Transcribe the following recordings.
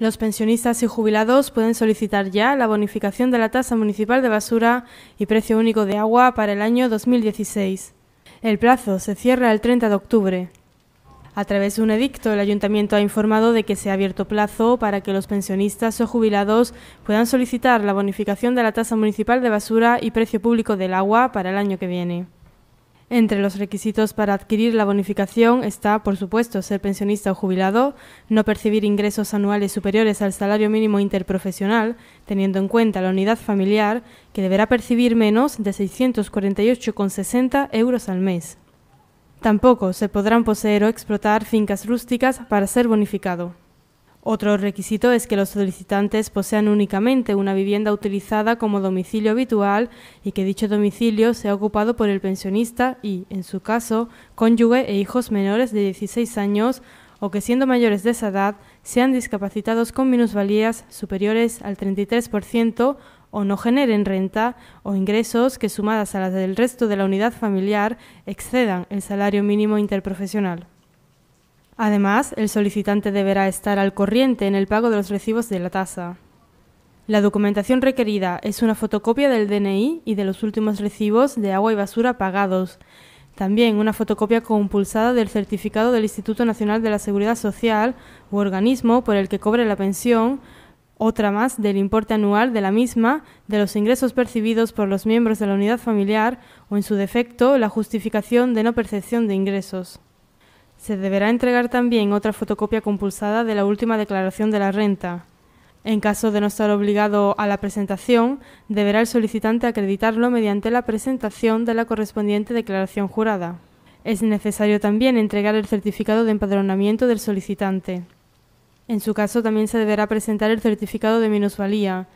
Los pensionistas y jubilados pueden solicitar ya la bonificación de la tasa municipal de basura y precio único de agua para el año 2016. El plazo se cierra el 30 de octubre. A través de un edicto, el ayuntamiento ha informado de que se ha abierto plazo para que los pensionistas o jubilados puedan solicitar la bonificación de la tasa municipal de basura y precio público del agua para el año que viene. Entre los requisitos para adquirir la bonificación está, por supuesto, ser pensionista o jubilado, no percibir ingresos anuales superiores al salario mínimo interprofesional, teniendo en cuenta la unidad familiar, que deberá percibir menos de 648,60 euros al mes. Tampoco se podrán poseer o explotar fincas rústicas para ser bonificado. Otro requisito es que los solicitantes posean únicamente una vivienda utilizada como domicilio habitual y que dicho domicilio sea ocupado por el pensionista y, en su caso, cónyuge e hijos menores de 16 años o que siendo mayores de esa edad sean discapacitados con minusvalías superiores al 33% o no generen renta o ingresos que sumadas a las del resto de la unidad familiar excedan el salario mínimo interprofesional. Además, el solicitante deberá estar al corriente en el pago de los recibos de la tasa. La documentación requerida es una fotocopia del DNI y de los últimos recibos de agua y basura pagados. También una fotocopia compulsada del certificado del Instituto Nacional de la Seguridad Social u organismo por el que cobre la pensión, otra más del importe anual de la misma, de los ingresos percibidos por los miembros de la unidad familiar o, en su defecto, la justificación de no percepción de ingresos. Se deberá entregar también otra fotocopia compulsada de la última declaración de la renta. En caso de no estar obligado a la presentación, deberá el solicitante acreditarlo mediante la presentación de la correspondiente declaración jurada. Es necesario también entregar el certificado de empadronamiento del solicitante. En su caso también se deberá presentar el certificado de minusvalía,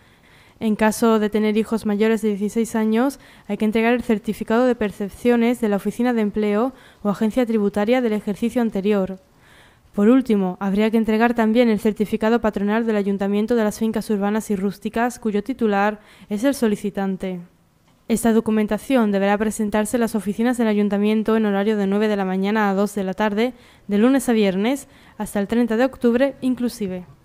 en caso de tener hijos mayores de 16 años, hay que entregar el certificado de percepciones de la Oficina de Empleo o Agencia Tributaria del ejercicio anterior. Por último, habría que entregar también el certificado patronal del Ayuntamiento de las Fincas Urbanas y Rústicas, cuyo titular es el solicitante. Esta documentación deberá presentarse en las oficinas del Ayuntamiento en horario de 9 de la mañana a 2 de la tarde, de lunes a viernes, hasta el 30 de octubre inclusive.